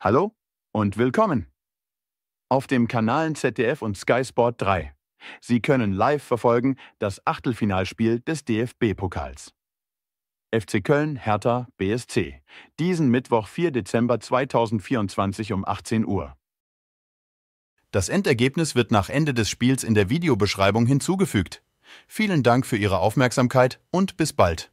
Hallo und willkommen auf dem Kanal ZDF und Sky Sport 3. Sie können live verfolgen das Achtelfinalspiel des DFB-Pokals. FC Köln, Hertha, BSC. Diesen Mittwoch, 4. Dezember 2024 um 18 Uhr. Das Endergebnis wird nach Ende des Spiels in der Videobeschreibung hinzugefügt. Vielen Dank für Ihre Aufmerksamkeit und bis bald.